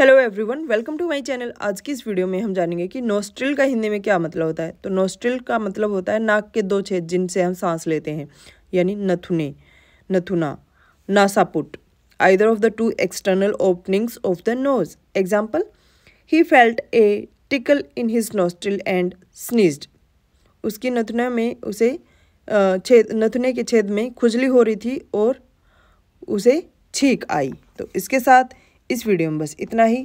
hello everyone welcome to my channel आज की इस वीडियो में हम जानेंगे कि नोस्ट्रिल का हिंदी में क्या मतलब होता है तो नोस्ट्रिल का मतलब होता है नाक के दो छेद जिनसे हम सांस लेते हैं यानी नथुने नथुना नासापुट either of the two external openings of the nose example he felt a tickle in his nostril and sneezed उसकी नथुना में उसे छेद नथुने के छेद में खुजली हो रही थी और उसे छींक आई तो इसके साथ इस वीडियो में बस इतना ही